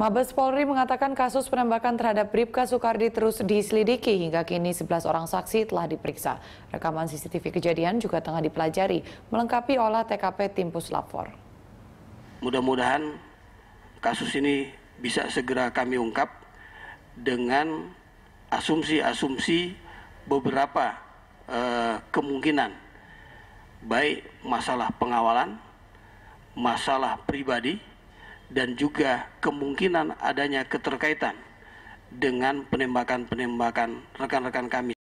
Mabes Polri mengatakan kasus penembakan terhadap Bribka Soekardi terus diselidiki hingga kini 11 orang saksi telah diperiksa. Rekaman CCTV kejadian juga tengah dipelajari, melengkapi olah TKP tim Puslapor. Mudah-mudahan kasus ini bisa segera kami ungkap dengan asumsi-asumsi beberapa eh, kemungkinan baik masalah pengawalan, masalah pribadi dan juga kemungkinan adanya keterkaitan dengan penembakan-penembakan rekan-rekan kami.